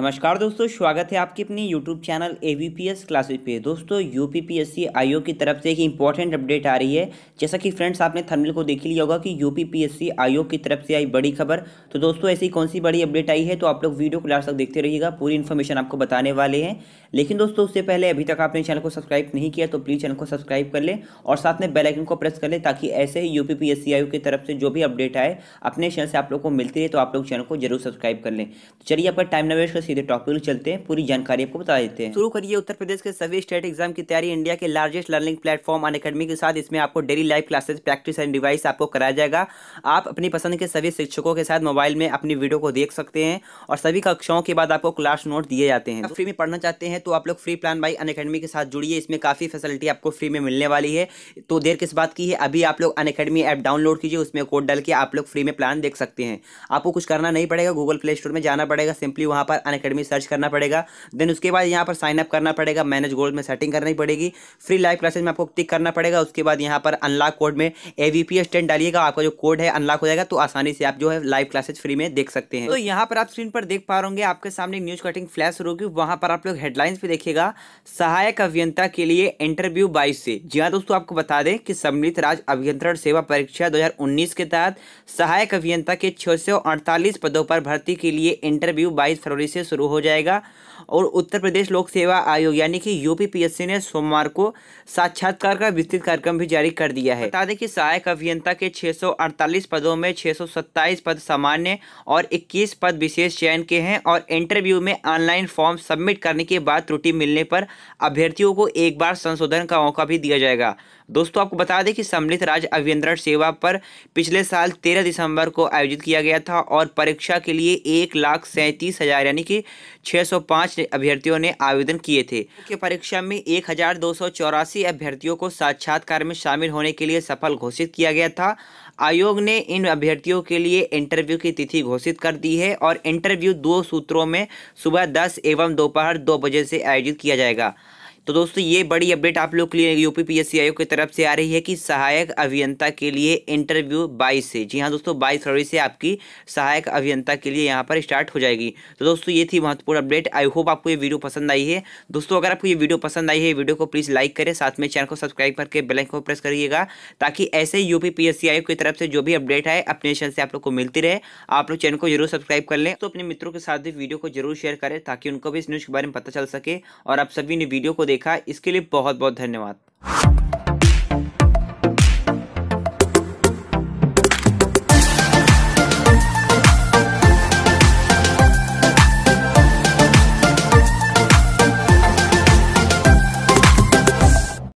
नमस्कार दोस्तों स्वागत है आपके अपने YouTube channel A V P S classes पे दोस्तों U P P S C I O की तरफ से एक इंपॉर्टेंट अपडेट आ रही है जैसा कि फ्रेंड्स आपने थर्मिल को देख लिया होगा कि U P P S C I O की तरफ से आई बड़ी खबर तो दोस्तों ऐसी कौन सी बड़ी अपडेट आई है तो आप लोग वीडियो को लास्ट तक देखते रहिएगा पूरी इन्फॉर्मेशन आपको बताने वाले हैं लेकिन दोस्तों उससे पहले अभी तक आपने चैनल को सब्सक्राइब नहीं किया तो प्लीज़ चैनल को सब्सक्राइब कर लें और साथ में बेलाइकन को प्रेस कर लें ताकि ऐसे ही U P P S C I O की तरफ से जो भी अपडेट आए अपने चैनल से आप लोग को मिलती है तो आप लोग चैनल को जरूर सब्सक्राइब कर लें तो चलिए आपका टाइम नवेश सीधे टॉपिक में चलते हैं पूरी जानकारी आपको बता देते हैं शुरू करिए उत्तर प्रदेश के सभी स्टेट एग्जाम की तैयारी इंडिया के largest learning platform Unacademy के साथ इसमें आपको daily live classes practice and device आपको कराया जाएगा आप अपनी पसंद के सभी शिक्षकों के साथ मोबाइल में अपनी वीडियो को देख सकते हैं और सभी कक्षाओं के बाद आपको क्लास नोट दिए जाते हैं फ्री में पढ़ना चाहते हैं तो आप लोग free plan by Unacademy के साथ जुड़िए इसमें काफ़ी फैसिलिटी आपको फ्री में मिलने वाली है तो देर किस बात की है अभी आप लोग अन अकेडमी ऐप डाउनलोड कीजिए उसमें कोड डाल के आप लोग फ्री में प्लान देख सकते हैं आपको कुछ करना नहीं पड़ेगा गूगल प्ले स्टोर में जाना पड़ेगा सिंपली वहां पर अन अकेडमी सर्च करना पड़ेगा देन उसके बाद यहाँ पर साइनअप करना पड़ेगा मैनेज गोल्ड में सेटिंग करनी पड़ेगी फ्री लाइव क्लासेज में आपको क्लिक करना पड़ेगा उसके बाद यहाँ पर अनलॉक कोड में ए वी पी डालिएगा आपका जो कोड है अनलॉक हो जाएगा तो आसानी से आप जो है लाइव क्लासेज फ्री में देख सकते हैं तो यहाँ पर आप स्क्रीन पर देख पा रहे आपके सामने न्यूज कटिंग फ्लैश शुरू होगी वहाँ पर आप लोग हेडलाइंस भी देखिएगा सहायक अभियंता के लिए इंटरव्यू बाईस से जी हाँ दोस्तों आपको बता दें कि सम्मिलित राज्य अभियंत्रण सेवा परीक्षा 2019 के तहत सहायक अभियंता के छः पदों पर भर्ती के लिए इंटरव्यू बाईस फरवरी से से शुरू हो जाएगा और उत्तर प्रदेश लोक सेवा आयोग यानी कि यूपीपीएससी ने सोमवार को साक्षात्कार का विस्तृत कार्यक्रम भी जारी कर दिया है बता दें कि सहायक अभियंता के 648 पदों में 627 पद सामान्य और 21 पद विशेष चयन के हैं और इंटरव्यू में ऑनलाइन फॉर्म सबमिट करने के बाद त्रुटि मिलने पर अभ्यर्थियों को एक बार संशोधन का मौका भी दिया जाएगा दोस्तों आपको बता दें कि सम्मिलित राज्य अभियंत्रण सेवा पर पिछले साल तेरह दिसंबर को आयोजित किया गया था और परीक्षा के लिए एक लाख सैंतीस हज़ार यानी कि 605 अभ्यर्थियों ने आवेदन किए थे मुख्य परीक्षा में एक अभ्यर्थियों को साक्षात्कार में शामिल होने के लिए सफल घोषित किया गया था आयोग ने इन अभ्यर्थियों के लिए इंटरव्यू की तिथि घोषित कर दी है और इंटरव्यू दो सूत्रों में सुबह दस एवं दोपहर दो बजे से आयोजित किया जाएगा तो दोस्तों ये बड़ी अपडेट आप लोग के लिए यूपी पीएससी आयोग की तरफ से आ रही है कि सहायक अभियंता के लिए इंटरव्यू बाईस से जी हाँ दोस्तों बाईस फरवरी से आपकी सहायक अभियंता के लिए यहाँ पर स्टार्ट हो जाएगी तो दोस्तों ये थी महत्वपूर्ण अपडेट आई होप आपको ये वीडियो पसंद आई है दोस्तों अगर आपको ये वीडियो पसंद आई है वीडियो को प्लीज़ लाइक करें साथ में चैनल को सब्सक्राइब करके बेलाइन को प्रेस करिएगा ताकि ऐसे यू पी आयोग की तरफ से जो भी अपडेट है अपने चैनल से आप लोग को मिलती रहे आप लोग चैनल को जरूर सब्सक्राइब कर लें तो अपने मित्रों के साथ भी वीडियो को जरूर शेयर करें ताकि उनको भी इस न्यूज़ के बारे में पता चल सके और आप सभी ने वीडियो को देखा इसके लिए बहुत बहुत धन्यवाद